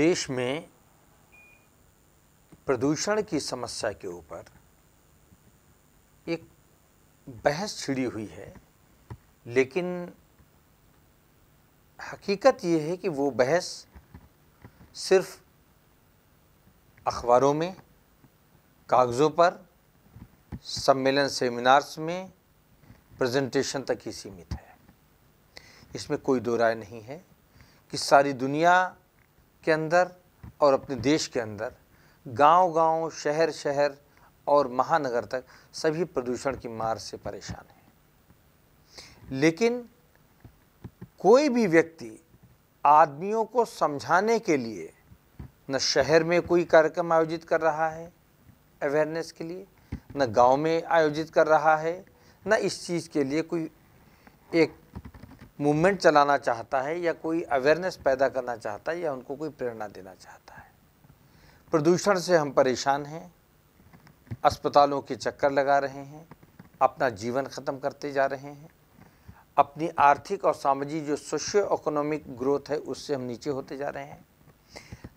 देश में प्रदूषण की समस्या के ऊपर एक बहस छिड़ी हुई है लेकिन हकीकत ये है कि वो बहस सिर्फ अखबारों में कागज़ों पर सम्मेलन सेमिनार्स में प्रेजेंटेशन तक ही सीमित है इसमें कोई दो राय नहीं है कि सारी दुनिया के अंदर और अपने देश के अंदर गांव-गांव, शहर-शहर और महानगर तक सभी प्रदूषण की मार से परेशान हैं लेकिन कोई भी व्यक्ति आदमियों को समझाने के लिए न शहर में कोई कार्यक्रम आयोजित कर रहा है अवेयरनेस के लिए न गांव में आयोजित कर रहा है ना इस चीज़ के लिए कोई एक मूवमेंट चलाना चाहता है या कोई अवेयरनेस पैदा करना चाहता है या उनको कोई प्रेरणा देना चाहता है प्रदूषण से हम परेशान हैं अस्पतालों के चक्कर लगा रहे हैं अपना जीवन ख़त्म करते जा रहे हैं अपनी आर्थिक और सामाजिक जो सोशो इकोनॉमिक ग्रोथ है उससे हम नीचे होते जा रहे हैं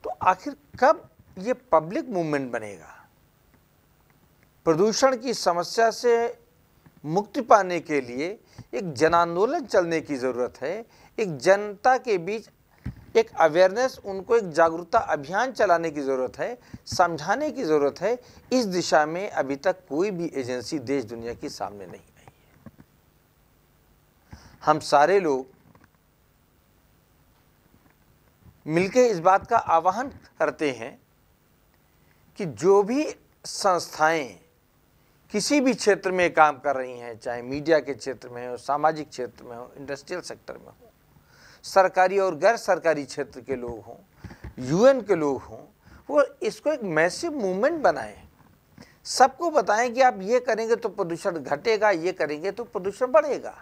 तो आखिर कब ये पब्लिक मूवमेंट बनेगा प्रदूषण की समस्या से मुक्ति पाने के लिए एक जन आंदोलन चलने की ज़रूरत है एक जनता के बीच एक अवेयरनेस उनको एक जागरूकता अभियान चलाने की ज़रूरत है समझाने की ज़रूरत है इस दिशा में अभी तक कोई भी एजेंसी देश दुनिया के सामने नहीं आई है हम सारे लोग मिलकर इस बात का आह्वान करते हैं कि जो भी संस्थाएं किसी भी क्षेत्र में काम कर रही हैं चाहे मीडिया के क्षेत्र में हो सामाजिक क्षेत्र में हो इंडस्ट्रियल सेक्टर में हो सरकारी और गैर सरकारी क्षेत्र के लोग हों यूएन के लोग हों वो इसको एक मैसिव मूवमेंट बनाएं सबको बताएं कि आप ये करेंगे तो प्रदूषण घटेगा ये करेंगे तो प्रदूषण बढ़ेगा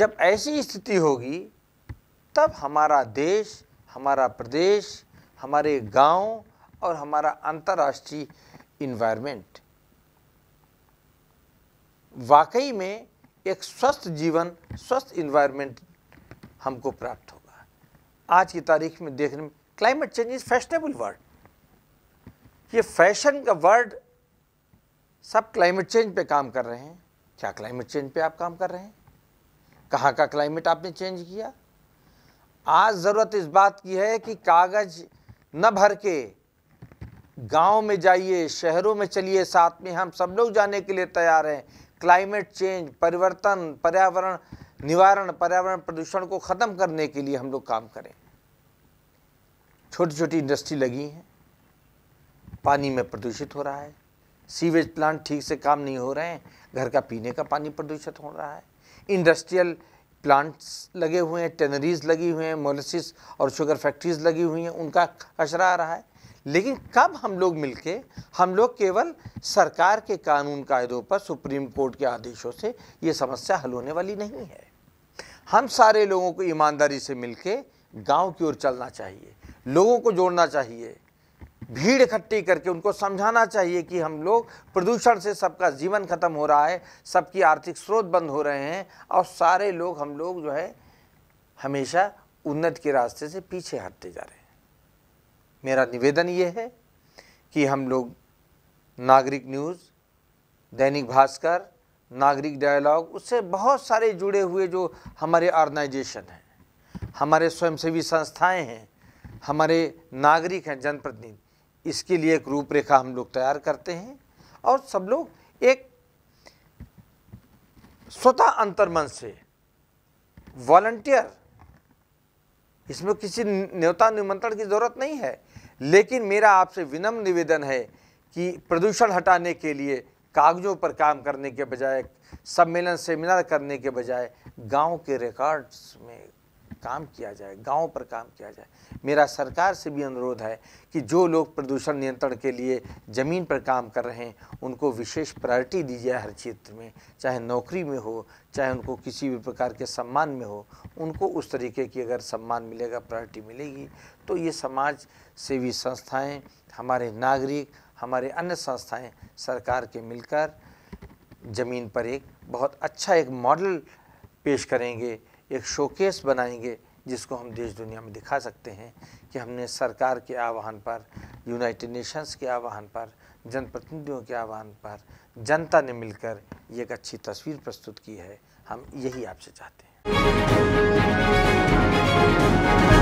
जब ऐसी स्थिति होगी तब हमारा देश हमारा प्रदेश हमारे गांव और हमारा अंतर्राष्ट्रीय इन्वायरमेंट वाकई में एक स्वस्थ जीवन स्वस्थ इन्वायरमेंट हमको प्राप्त होगा आज की तारीख में देखने में climate change is fashionable word ये फैशन का वर्ड सब क्लाइमेट चेंज पे काम कर रहे हैं क्या क्लाइमेट चेंज पे आप काम कर रहे हैं कहाँ का क्लाइमेट आपने चेंज किया आज ज़रूरत इस बात की है कि कागज़ न भर के गांव में जाइए शहरों में चलिए साथ में हम सब लोग जाने के लिए तैयार हैं क्लाइमेट चेंज परिवर्तन पर्यावरण निवारण पर्यावरण प्रदूषण को ख़त्म करने के लिए हम लोग काम करें छोटी छोटी इंडस्ट्री लगी हैं पानी में प्रदूषित हो रहा है सीवेज प्लांट ठीक से काम नहीं हो रहे हैं घर का पीने का पानी प्रदूषित हो रहा है इंडस्ट्रियल प्लांट्स लगे हुए हैं टेनरीज लगी हुई हैं मोलिसिस और शुगर फैक्ट्रीज लगी हुई हैं उनका कचरा आ रहा है लेकिन कब हम लोग मिलके हम लोग केवल सरकार के कानून कायदों पर सुप्रीम कोर्ट के आदेशों से ये समस्या हल होने वाली नहीं है हम सारे लोगों को ईमानदारी से मिलके गांव की ओर चलना चाहिए लोगों को जोड़ना चाहिए भीड़ इकट्ठी करके उनको समझाना चाहिए कि हम लोग प्रदूषण से सबका जीवन खत्म हो रहा है सबकी आर्थिक स्रोत बंद हो रहे हैं और सारे लोग हम लोग जो है हमेशा उन्नत के रास्ते से पीछे हटते जा रहे हैं मेरा निवेदन ये है कि हम लोग नागरिक न्यूज़ दैनिक भास्कर नागरिक डायलॉग उससे बहुत सारे जुड़े हुए जो हमारे ऑर्गेनाइजेशन हैं हमारे स्वयंसेवी संस्थाएं हैं हमारे नागरिक हैं जनप्रतिनिधि इसके लिए एक रूपरेखा हम लोग तैयार करते हैं और सब लोग एक स्वतः अंतर्मन से वॉल्टियर इसमें किसी न्योता निमंत्रण की ज़रूरत नहीं है लेकिन मेरा आपसे विनम्र निवेदन है कि प्रदूषण हटाने के लिए कागज़ों पर काम करने के बजाय सम्मेलन सेमिनार करने के बजाय गांव के रिकॉर्ड्स में काम किया जाए गांव पर काम किया जाए मेरा सरकार से भी अनुरोध है कि जो लोग प्रदूषण नियंत्रण के लिए ज़मीन पर काम कर रहे हैं उनको विशेष प्रायोरिटी दी जाए हर क्षेत्र में चाहे नौकरी में हो चाहे उनको किसी भी प्रकार के सम्मान में हो उनको उस तरीके की अगर सम्मान मिलेगा प्रायोरिटी मिलेगी तो ये समाज सेवी संस्थाएँ हमारे नागरिक हमारे अन्य संस्थाएँ सरकार के मिलकर ज़मीन पर एक बहुत अच्छा एक मॉडल पेश करेंगे एक शोकेस बनाएंगे जिसको हम देश दुनिया में दिखा सकते हैं कि हमने सरकार के आह्वान पर यूनाइटेड नेशंस के आह्वान पर जनप्रतिनिधियों के आह्वान पर जनता ने मिलकर ये एक अच्छी तस्वीर प्रस्तुत की है हम यही आपसे चाहते हैं